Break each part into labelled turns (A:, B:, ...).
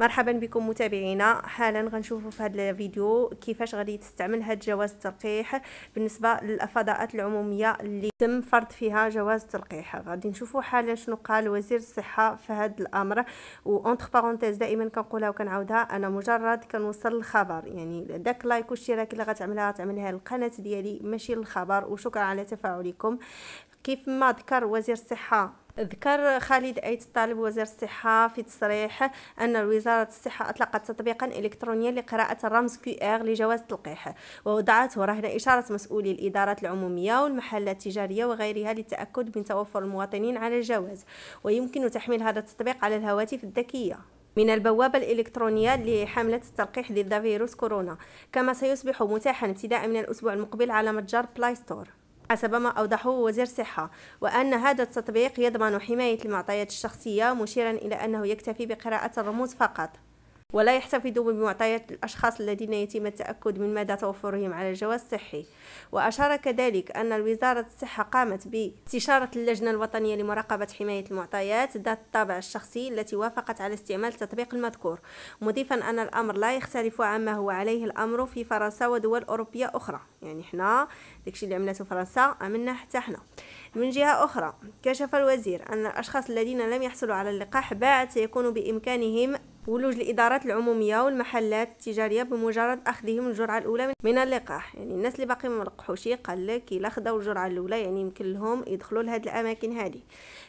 A: مرحبا بكم متابعينا حالا غنشوفوا في هذا الفيديو كيفاش غادي تستعمل هذا جواز التلقيح بالنسبه للفضاءات العموميه اللي تم فرض فيها جواز التلقيح غادي نشوفوا حالا شنو قال وزير الصحه في هذا الامر وانتر بارونتيز دائما كنقولها وكنعاودها انا مجرد كنوصل الخبر يعني داك لايك والاشتراك اللي غتعملها غتعملها للقناه ديالي ماشي للخبر وشكرا على تفاعلكم كيف ما ذكر وزير الصحه ذكر خالد أيت الطالب وزير الصحة في تصريح أن وزارة الصحة أطلقت تطبيقا إلكترونيا لقراءة الرمز كيو آر لجواز التلقيح ووضعته رهن إشارة مسؤولي الإدارات العمومية والمحلات التجارية وغيرها للتأكد من توفر المواطنين على الجواز ويمكن تحميل هذا التطبيق على الهواتف الذكية من البوابة الإلكترونية لحملة التلقيح ضد فيروس كورونا كما سيصبح متاحا ابتداء من الأسبوع المقبل على متجر بلاي ستور حسب ما أوضحه وزير الصحة وأن هذا التطبيق يضمن حماية المعطيات الشخصية مشيرا إلى أنه يكتفي بقراءة الرموز فقط ولا يحتفظ بمعطيات الأشخاص الذين يتم التأكد من مدى توفرهم على الجواز الصحي وأشار كذلك أن وزارة الصحة قامت باستشارة اللجنة الوطنية لمراقبة حماية المعطيات ذات الطابع الشخصي التي وافقت على استعمال التطبيق المذكور مضيفا أن الأمر لا يختلف عما هو عليه الأمر في فرنسا ودول أوروبية أخرى يعني حنا داكشي اللي عملته فرنسا عملنا حتى حنا من جهة أخرى كشف الوزير أن الأشخاص الذين لم يحصلوا على اللقاح بعد سيكون بإمكانهم ولوج الادارات العموميه والمحلات التجاريه بمجرد اخذهم الجرعه الاولى من اللقاح يعني الناس اللي باقي ما لقحوش قال لك الا خداو الجرعه الاولى يعني يمكن لهم يدخلوا لهاد الاماكن هذه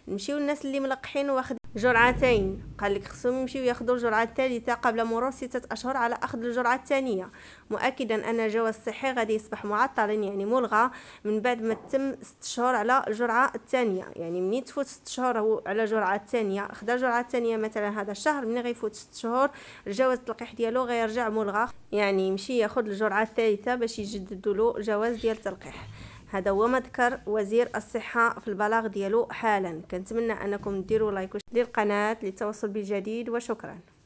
A: نمشيو الناس اللي ملقحين واخد جرعتين قال لك خصهم يمشيو ياخذوا الجرعه الثالثه قبل مرور ستة اشهر على اخذ الجرعه الثانيه مؤكدا ان الجواز الصحي غادي يصبح معطل يعني ملغى من بعد ما تم ست شهور على الجرعه الثانيه يعني منين تفوت ست شهور على الجرعه الثانيه خدا الجرعه الثانيه مثلا هذا الشهر منين غيفوت ست شهور الجواز التلقيح ديالو غيرجع ملغى يعني يمشي ياخذ الجرعه الثالثه باش يجددوا له جواز ديال التلقيح هذا هو مذكر وزير الصحة في البلاغ ديالو حالا كنتمنى انكم ديروا لايك للقناة للتواصل بالجديد وشكرا